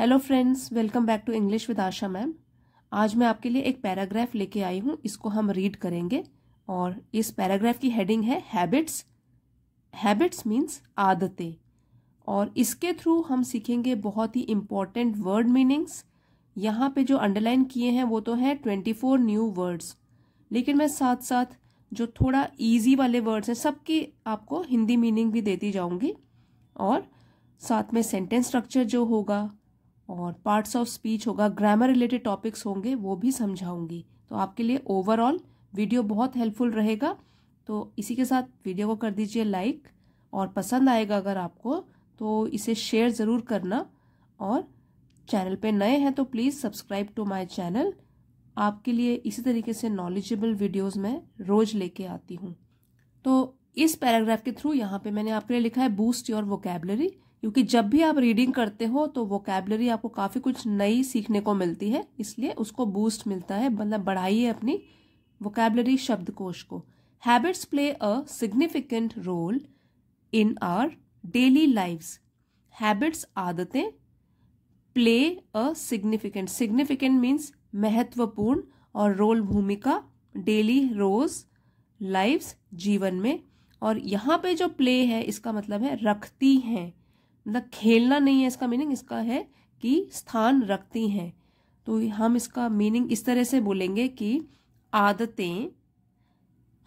Hello friends welcome back to English with Asha ma'am आज मैं आपके लिए एक पैराग्राफ लेके आई हूँ इसको हम रीड करेंगे और इस पैराग्राफ की हेडिंग है हैबिट्स हैबिट्स मीन्स आदतें और इसके थ्रू हम सीखेंगे बहुत ही इम्पॉर्टेंट वर्ड मीनिंग्स यहाँ पे जो अंडरलाइन किए हैं वो तो है ट्वेंटी फोर न्यू वर्ड्स लेकिन मैं साथ साथ जो थोड़ा ईजी वाले वर्ड्स हैं सबकी आपको हिंदी मीनिंग भी देती जाऊँगी और साथ में सेंटेंस स्ट्रक्चर जो होगा और पार्ट्स ऑफ स्पीच होगा ग्रामर रिलेटेड टॉपिक्स होंगे वो भी समझाऊंगी तो आपके लिए ओवरऑल वीडियो बहुत हेल्पफुल रहेगा तो इसी के साथ वीडियो को कर दीजिए लाइक और पसंद आएगा अगर आपको तो इसे शेयर ज़रूर करना और चैनल पे नए हैं तो please subscribe to my channel आपके लिए इसी तरीके से नॉलेजेबल वीडियोस मैं रोज़ लेके आती हूँ तो इस पैराग्राफ के थ्रू यहाँ पे मैंने आपके लिए लिखा है बूस्ट योर वोकेबलरी क्योंकि जब भी आप रीडिंग करते हो तो वोकेबलरी आपको काफ़ी कुछ नई सीखने को मिलती है इसलिए उसको बूस्ट मिलता है मतलब बढ़ाइए अपनी वोकेबलरी शब्दकोश को habits play a significant role in our daily lives habits आदतें play a significant significant means महत्वपूर्ण और रोल भूमिका डेली रोज लाइव्स जीवन में और यहाँ पे जो प्ले है इसका मतलब है रखती हैं मतलब खेलना नहीं है इसका मीनिंग इसका है कि स्थान रखती हैं तो हम इसका मीनिंग इस तरह से बोलेंगे कि आदतें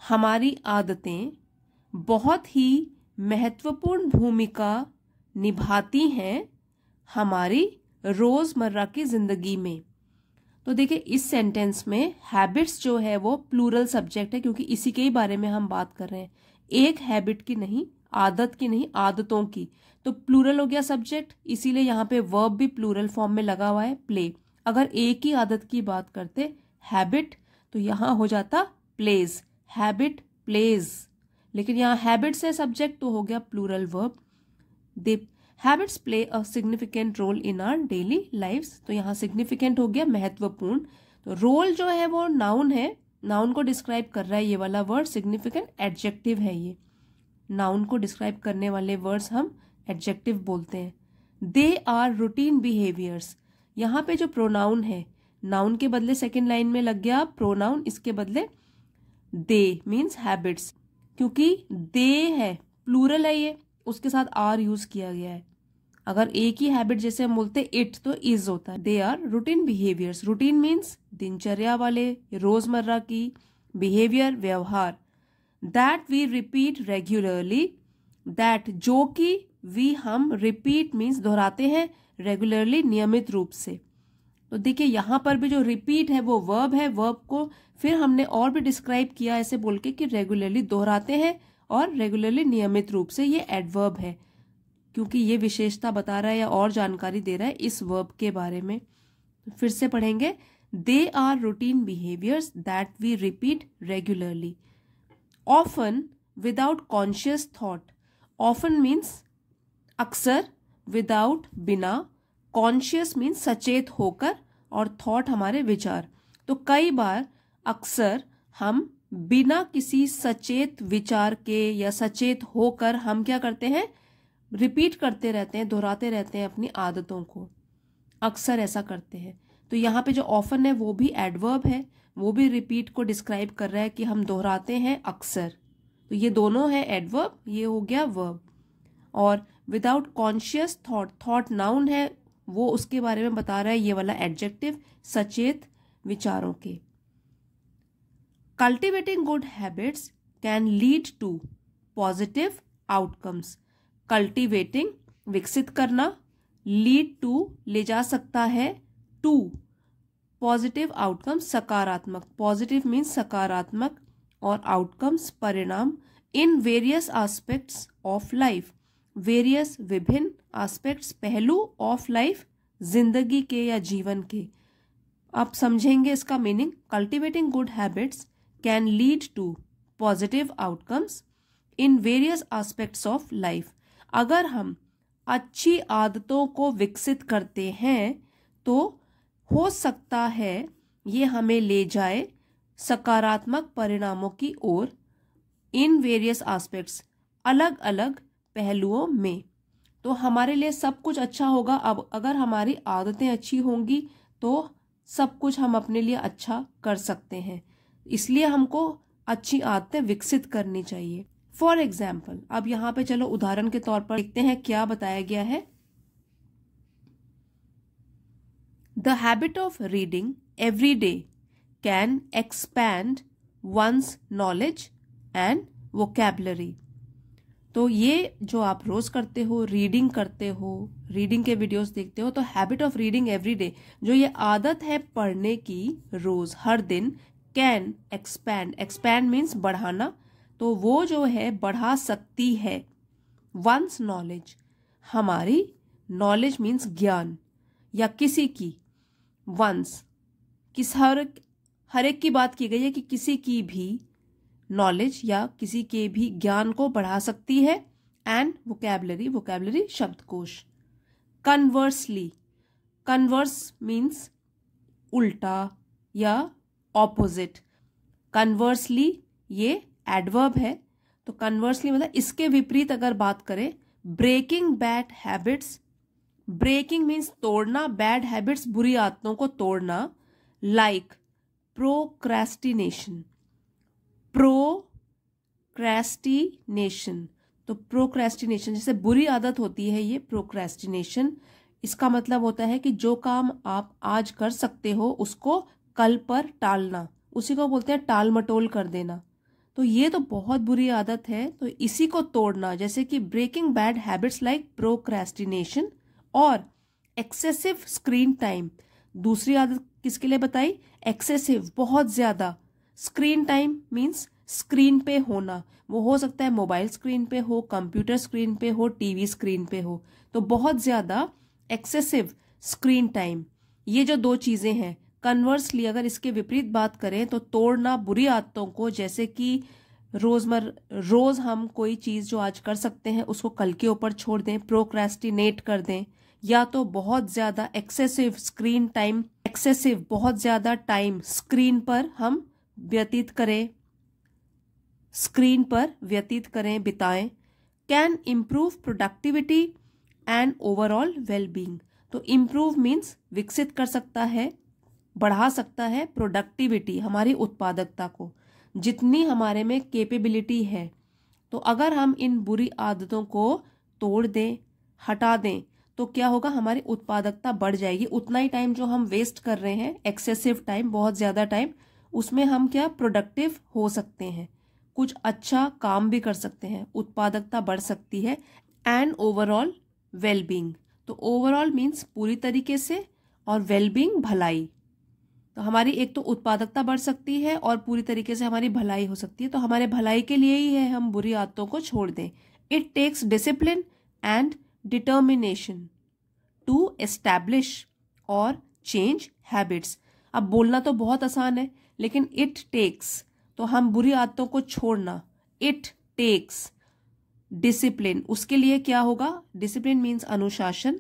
हमारी आदतें बहुत ही महत्वपूर्ण भूमिका निभाती हैं हमारी रोज़मर्रा की ज़िंदगी में तो देखिए इस सेंटेंस में हैबिट्स जो है वो प्लूरल सब्जेक्ट है क्योंकि इसी के ही बारे में हम बात कर रहे हैं एक हैबिट की नहीं आदत की नहीं आदतों की तो प्लूरल हो गया सब्जेक्ट इसीलिए यहाँ पे वर्ब भी प्लूरल फॉर्म में लगा हुआ है प्ले अगर एक ही आदत की बात करते हैबिट तो यहाँ हो जाता प्लेज हैबिट प्लेज लेकिन यहाँ हैबिट्स है सब्जेक्ट तो हो गया plural verb the habits play a significant role in our daily life तो यहाँ सिग्निफिकेंट हो गया महत्वपूर्ण तो रोल जो है वो नाउन है नाउन को डिस्क्राइब कर रहा है ये वाला वर्ड सिग्निफिकेंट एडजेक्टिव है ये नाउन को डिस्क्राइब करने वाले वर्ड्स हम एडजेक्टिव बोलते हैं दे आर रूटीन बिहेवियर्स यहाँ पे जो प्रोनाउन है नाउन के बदले सेकेंड लाइन में लग गया प्रोनाउन इसके बदले दे मीन्स हैबिट्स क्योंकि दे है प्लूरल है ये उसके साथ आर यूज किया गया है अगर एक ही हैबिट जैसे हम बोलते इट तो इज होता है they are routine behaviours routine means दिनचर्या वाले रोजमर्रा की बिहेवियर व्यवहार that we repeat regularly that जो कि वी हम रिपीट मीन्स दोहराते हैं रेगुलरली नियमित रूप से तो देखिए यहां पर भी जो रिपीट है वो वर्ब है वर्ब को फिर हमने और भी डिस्क्राइब किया ऐसे बोल के कि रेगुलरली दोहराते हैं और रेगुलरली नियमित रूप से ये एडवर्ब है क्योंकि ये विशेषता बता रहा है या और जानकारी दे रहा है इस वर्ब के बारे में तो फिर से पढ़ेंगे they are routine behaviours that we repeat regularly often without conscious thought often means अक्सर विदाउट बिना कॉन्शियस मीन सचेत होकर और थॉट हमारे विचार तो कई बार अक्सर हम बिना किसी सचेत विचार के या सचेत होकर हम क्या करते हैं रिपीट करते रहते हैं दोहराते रहते हैं अपनी आदतों को अक्सर ऐसा करते हैं तो यहाँ पे जो ऑफन है वो भी एडवर्ब है वो भी रिपीट को डिस्क्राइब कर रहा है कि हम दोहराते हैं अक्सर तो ये दोनों है एडवर्ब ये हो गया वर्ब और without conscious thought thought noun है वो उसके बारे में बता रहा है ये वाला एडजेक्टिव सचेत विचारों के cultivating good habits can lead to positive outcomes cultivating विकसित करना लीड टू ले जा सकता है टू पॉजिटिव आउटकम सकारात्मक पॉजिटिव मीन्स सकारात्मक और आउटकम्स परिणाम in various aspects of life various विभिन्न आस्पेक्ट्स पहलू ऑफ लाइफ जिंदगी के या जीवन के आप समझेंगे इसका meaning cultivating good habits can lead to positive outcomes in various aspects of life अगर हम अच्छी आदतों को विकसित करते हैं तो हो सकता है ये हमें ले जाए सकारात्मक परिणामों की ओर इन वेरियस आस्पेक्ट्स अलग अलग पहलुओं में तो हमारे लिए सब कुछ अच्छा होगा अब अगर हमारी आदतें अच्छी होंगी तो सब कुछ हम अपने लिए अच्छा कर सकते हैं इसलिए हमको अच्छी आदतें विकसित करनी चाहिए फॉर एग्जाम्पल अब यहाँ पे चलो उदाहरण के तौर पर देखते हैं क्या बताया गया है The habit of reading every day can expand one's knowledge and vocabulary. तो ये जो आप रोज करते हो रीडिंग करते हो रीडिंग के वीडियोस देखते हो तो habit of reading every day जो ये आदत है पढ़ने की रोज हर दिन कैन एक्सपैंड एक्सपैंड मीन्स बढ़ाना तो वो जो है बढ़ा सकती है वंस नॉलेज हमारी नॉलेज मीन्स ज्ञान या किसी की वंस किस हर हर एक की बात की गई है कि किसी की भी नॉलेज या किसी के भी ज्ञान को बढ़ा सकती है एंड वोकेबलरी वोकेबलरी शब्दकोश कन्वर्सली कन्वर्स मीन्स उल्टा या ऑपोजिट कन्वर्सली ये एडवर्ब है तो कन्वर्सली मतलब इसके विपरीत अगर बात करें breaking bad habits breaking means तोड़ना बैड हैबिट्स बुरी आदतों को तोड़ना लाइक प्रोक्रेस्टिनेशन प्रोक्रेस्टिनेशन तो प्रोक्रेस्टिनेशन जैसे बुरी आदत होती है ये प्रोक्रेस्टिनेशन इसका मतलब होता है कि जो काम आप आज कर सकते हो उसको कल पर टालना उसी को बोलते हैं टाल मटोल कर देना तो ये तो बहुत बुरी आदत है तो इसी को तोड़ना जैसे कि breaking bad habits like procrastination और एक्सेसिव स्क्रीन टाइम दूसरी आदत किसके लिए बताई एक्सेसिव बहुत ज़्यादा स्क्रीन टाइम मीन्स स्क्रीन पे होना वो हो सकता है मोबाइल स्क्रीन पे हो कंप्यूटर स्क्रीन पे हो टीवी स्क्रीन पे हो तो बहुत ज़्यादा एक्सेसिव स्क्रीन टाइम ये जो दो चीज़ें हैं कन्वर्सली अगर इसके विपरीत बात करें तो तोड़ना बुरी आदतों को जैसे कि रोजमर रोज़ हम कोई चीज़ जो आज कर सकते हैं उसको कल के ऊपर छोड़ दें प्रोक्रेस्टिनेट कर दें या तो बहुत ज़्यादा एक्सेसिव स्क्रीन टाइम एक्सेसिव बहुत ज़्यादा टाइम स्क्रीन पर हम व्यतीत करें स्क्रीन पर व्यतीत करें बिताएं can improve productivity and overall being तो इम्प्रूव मीन्स विकसित कर सकता है बढ़ा सकता है प्रोडक्टिविटी हमारी उत्पादकता को जितनी हमारे में कैपेबिलिटी है तो अगर हम इन बुरी आदतों को तोड़ दें हटा दें तो क्या होगा हमारी उत्पादकता बढ़ जाएगी उतना ही टाइम जो हम वेस्ट कर रहे हैं एक्सेसिव टाइम बहुत ज़्यादा टाइम उसमें हम क्या प्रोडक्टिव हो सकते हैं कुछ अच्छा काम भी कर सकते हैं उत्पादकता बढ़ सकती है एंड ओवरऑल वेलबींग तो ओवरऑल मीन्स पूरी तरीके से और वेलबींग भलाई तो हमारी एक तो उत्पादकता बढ़ सकती है और पूरी तरीके से हमारी भलाई हो सकती है तो हमारे भलाई के लिए ही है हम बुरी आदतों को छोड़ दें it takes discipline and determination to establish or change habits अब बोलना तो बहुत आसान है लेकिन इट टेक्स तो हम बुरी आदतों को छोड़ना इट टेक्स डिसिप्लिन उसके लिए क्या होगा डिसिप्लिन मीन्स अनुशासन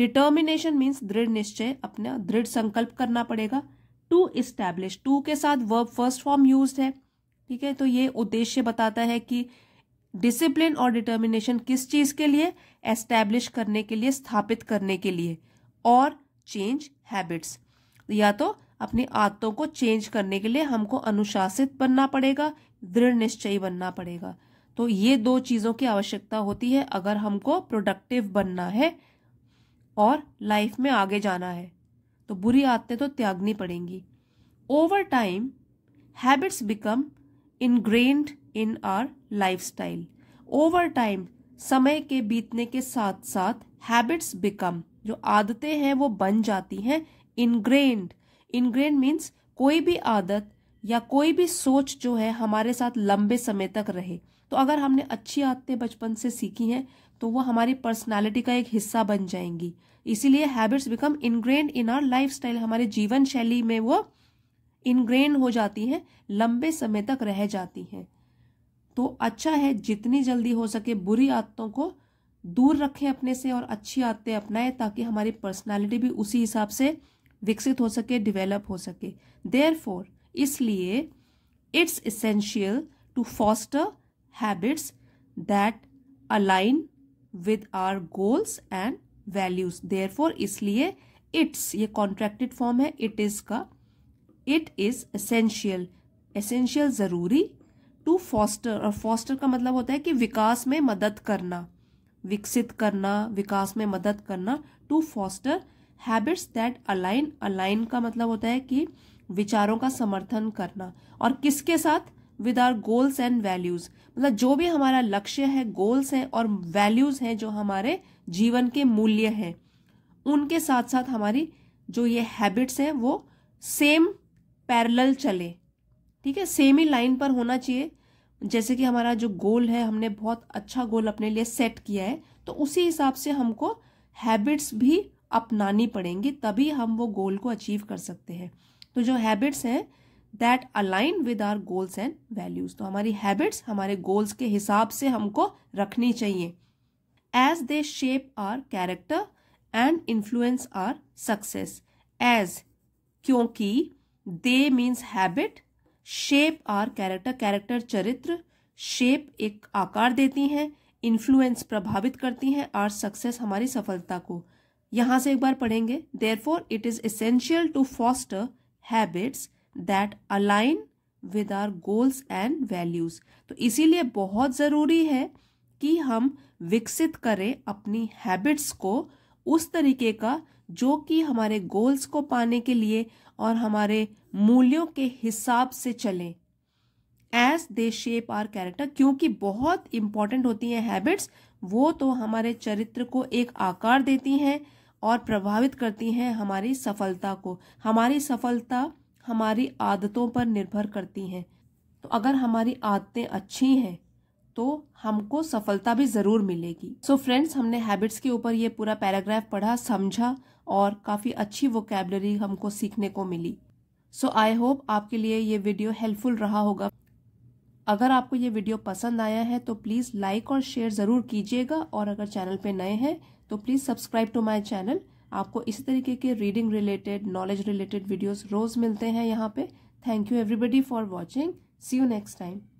डिटर्मिनेशन मीन्स दृढ़ निश्चय अपना दृढ़ संकल्प करना पड़ेगा टू इस्टैब्लिश टू के साथ वर्ब फर्स्ट फॉर्म यूज है ठीक है तो ये उद्देश्य बताता है कि डिसिप्लिन और डिटर्मिनेशन किस चीज के लिए एस्टेब्लिश करने के लिए स्थापित करने के लिए और चेंज हैबिट्स या तो अपनी आदतों को चेंज करने के लिए हमको अनुशासित बनना पड़ेगा दृढ़ निश्चयी बनना पड़ेगा तो ये दो चीज़ों की आवश्यकता होती है अगर हमको प्रोडक्टिव बनना है और लाइफ में आगे जाना है तो बुरी आदतें तो त्यागनी पड़ेंगी over time habits become ingrained in our lifestyle over time समय के बीतने के साथ साथ हैबिट्स बिकम जो आदतें हैं वो बन जाती हैं इनग्रेन्ड इनग्रेन मीन्स कोई भी आदत या कोई भी सोच जो है हमारे साथ लंबे समय तक रहे तो अगर हमने अच्छी आदतें बचपन से सीखी हैं तो वो हमारी पर्सनालिटी का एक हिस्सा बन जाएंगी इसीलिए habits become ingrain in our lifestyle हमारे जीवन शैली में वो इनग्रेन हो जाती हैं लंबे समय तक रह जाती हैं तो अच्छा है जितनी जल्दी हो सके बुरी आदतों को दूर रखें अपने से और अच्छी आदतें अपनाएं ताकि हमारी पर्सनालिटी भी उसी हिसाब से विकसित हो सके डिवेलप हो सके देयर फोर इसलिए it's essential to foster habits that align with our goals and values there इसलिए इट्स ये कॉन्ट्रैक्टेड फॉर्म है इट इज़ का इट इज़ एसेंशियल एसेंशियल ज़रूरी टू फॉस्टर और फॉस्टर का मतलब होता है कि विकास में मदद करना विकसित करना विकास में मदद करना to foster habits that align align का मतलब होता है कि विचारों का समर्थन करना और किसके साथ with our goals and values मतलब जो भी हमारा लक्ष्य है गोल्स हैं और वैल्यूज हैं जो हमारे जीवन के मूल्य हैं उनके साथ साथ हमारी जो ये हैबिट्स हैं वो सेम पैरल चले ठीक है सेम ही लाइन पर होना चाहिए जैसे कि हमारा जो गोल है हमने बहुत अच्छा गोल अपने लिए सेट किया है तो उसी हिसाब से हमको हैबिट्स भी अपनानी पड़ेंगी तभी हम वो गोल को अचीव कर सकते हैं तो जो हैबिट्स हैं that align with our goals and values तो हमारी हैबिट्स हमारे गोल्स के हिसाब से हमको रखनी चाहिए as they shape our character and influence our success as क्योंकि they means habit shape our character character चरित्र शेप एक आकार देती हैं इन्फ्लुएंस प्रभावित करती हैं आर सक्सेस हमारी सफलता को यहाँ से एक बार पढ़ेंगे there for it is essential to foster habits that align with our goals and values तो इसीलिए बहुत ज़रूरी है कि हम विकसित करें अपनी हैबिट्स को उस तरीके का जो कि हमारे गोल्स को पाने के लिए और हमारे मूल्यों के हिसाब से चलें as they shape our character क्योंकि बहुत इंपॉर्टेंट होती हैं हैबिट्स वो तो हमारे चरित्र को एक आकार देती हैं और प्रभावित करती हैं हमारी सफलता को हमारी सफलता हमारी आदतों पर निर्भर करती हैं तो अगर हमारी आदतें अच्छी हैं तो हमको सफलता भी ज़रूर मिलेगी सो so फ्रेंड्स हमने हैबिट्स के ऊपर ये पूरा पैराग्राफ पढ़ा समझा और काफ़ी अच्छी वोकेबलरी हमको सीखने को मिली सो आई होप आपके लिए ये वीडियो हेल्पफुल रहा होगा अगर आपको ये वीडियो पसंद आया है तो प्लीज़ लाइक और शेयर ज़रूर कीजिएगा और अगर चैनल पे नए हैं तो please subscribe to my channel आपको इसी तरीके के reading related knowledge related videos रोज़ मिलते हैं यहाँ पे thank you everybody for watching see you next time